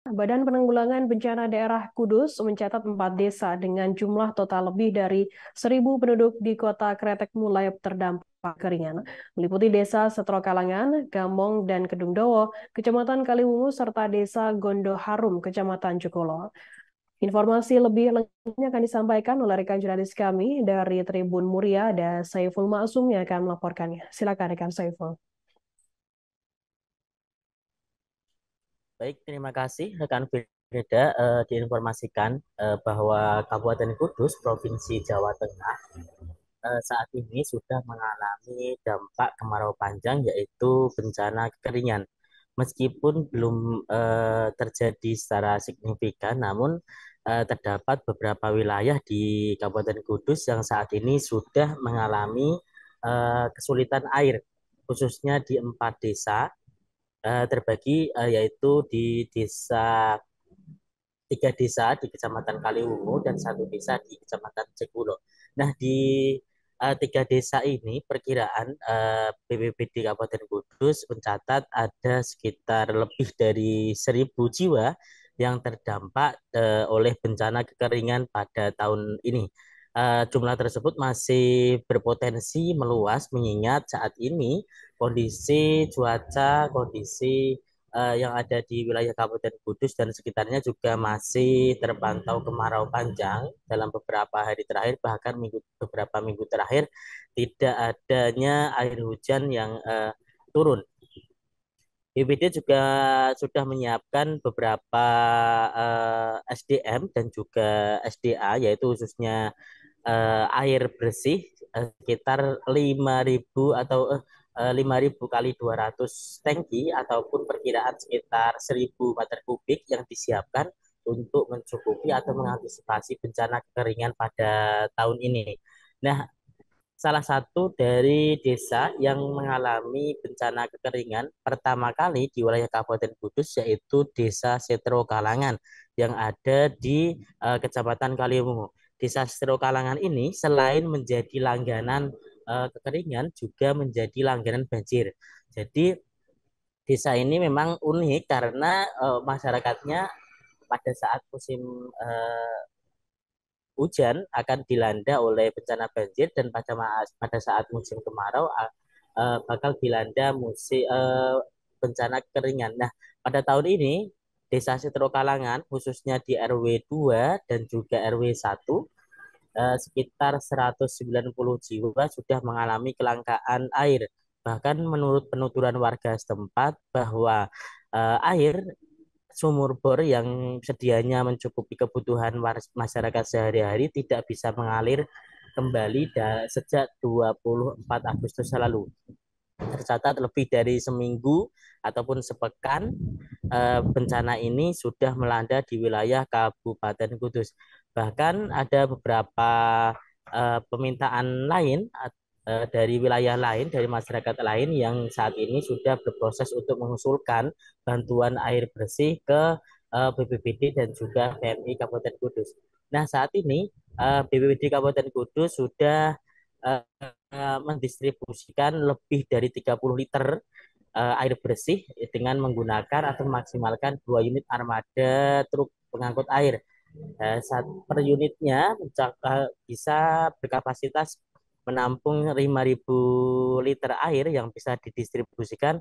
Badan Penanggulangan Bencana Daerah Kudus mencatat empat desa dengan jumlah total lebih dari 1.000 penduduk di kota Kretek mulai terdampak keringan, meliputi desa Setro Gamong, dan Kedungdowo, Kecamatan Kaliwungu, serta desa Gondo Harum, Kecamatan Jokolo. Informasi lebih lengkapnya akan disampaikan oleh rekan jurnalis kami dari Tribun Muria, dan Saiful Ma'asum yang akan melaporkannya. Silakan rekan Saiful. Baik, terima kasih rekan Firda uh, diinformasikan uh, bahwa Kabupaten Kudus, Provinsi Jawa Tengah uh, saat ini sudah mengalami dampak kemarau panjang yaitu bencana kekeringan. Meskipun belum uh, terjadi secara signifikan, namun uh, terdapat beberapa wilayah di Kabupaten Kudus yang saat ini sudah mengalami uh, kesulitan air, khususnya di empat desa uh, terbagi uh, yaitu di desa tiga desa di Kecamatan Kaliwungu dan satu desa di Kecamatan Cekulo. Nah, di uh, tiga desa ini perkiraan uh, Kabupaten Kudus mencatat ada sekitar lebih dari seribu jiwa yang terdampak uh, oleh bencana kekeringan pada tahun ini. Uh, jumlah tersebut masih berpotensi meluas mengingat saat ini kondisi cuaca, kondisi uh, yang ada di wilayah Kabupaten Kudus dan sekitarnya juga masih terpantau kemarau panjang dalam beberapa hari terakhir bahkan minggu beberapa minggu terakhir tidak adanya air hujan yang uh, turun. BPD juga sudah menyiapkan beberapa uh, eh, SDM dan juga SDA yaitu khususnya uh, air bersih uh, sekitar 5.000 atau uh, 5.000 eh, kali 200 tangki ataupun perkiraan sekitar 1.000 meter kubik yang disiapkan untuk mencukupi atau mengantisipasi bencana kekeringan pada tahun ini. Nah, salah satu dari desa yang mengalami bencana kekeringan pertama kali di wilayah Kabupaten Kudus yaitu Desa Setro Kalangan yang ada di uh, Kecamatan Kaliwungu. Desa Setro Kalangan ini selain menjadi langganan uh, kekeringan juga menjadi langganan banjir. Jadi desa ini memang unik karena uh, masyarakatnya pada saat musim uh, hujan akan dilanda oleh bencana banjir dan pada pada saat musim kemarau uh, bakal dilanda musim uh, bencana kekeringan. Nah, pada tahun ini desa Sitro Kalangan khususnya di RW 2 dan juga RW 1 eh, sekitar 190 jiwa sudah mengalami kelangkaan air. Bahkan menurut penuturan warga setempat bahwa eh, air sumur bor yang sedianya mencukupi kebutuhan masyarakat sehari-hari tidak bisa mengalir kembali sejak 24 Agustus lalu tercatat lebih dari seminggu ataupun sepekan eh, bencana ini sudah melanda di wilayah Kabupaten Kudus. Bahkan ada beberapa eh, permintaan lain eh, dari wilayah lain, dari masyarakat lain yang saat ini sudah berproses untuk mengusulkan bantuan air bersih ke eh, BPBD dan juga PMI Kabupaten Kudus. Nah, saat ini BPBD Kabupaten Kudus sudah Eh, mendistribusikan lebih dari 30 liter uh, air bersih dengan menggunakan atau memaksimalkan dua unit armada truk pengangkut air. Uh, saat per unitnya bisa berkapasitas menampung 5.000 liter air yang bisa didistribusikan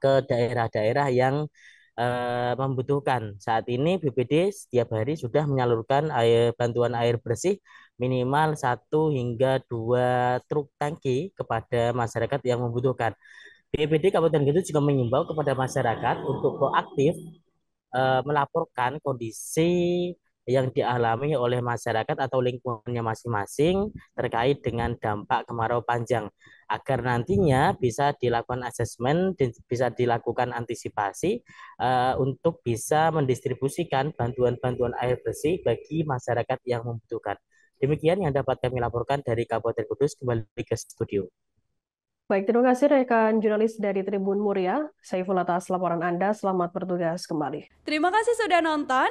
ke daerah-daerah yang uh, membutuhkan. Saat ini BPD setiap hari sudah menyalurkan air bantuan air bersih minimal satu hingga dua truk tangki kepada masyarakat yang membutuhkan. BPD Kabupaten Gitu juga mengimbau kepada masyarakat untuk proaktif uh, melaporkan kondisi yang dialami oleh masyarakat atau lingkungannya masing-masing terkait dengan dampak kemarau panjang agar nantinya bisa dilakukan asesmen dan bisa dilakukan antisipasi uh, untuk bisa mendistribusikan bantuan-bantuan air bersih bagi masyarakat yang membutuhkan. Demikian yang dapat kami laporkan dari Kabupaten Kudus kembali ke studio. Baik, terima kasih rekan jurnalis dari Tribun Muria. Saiful atas laporan Anda. Selamat bertugas kembali. Terima kasih sudah nonton.